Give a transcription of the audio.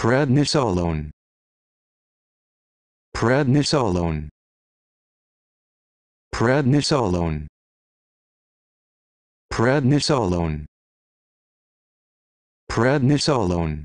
Prednisolone. Prednisolone. Prednisolone. Prednisolone. Prednisolone.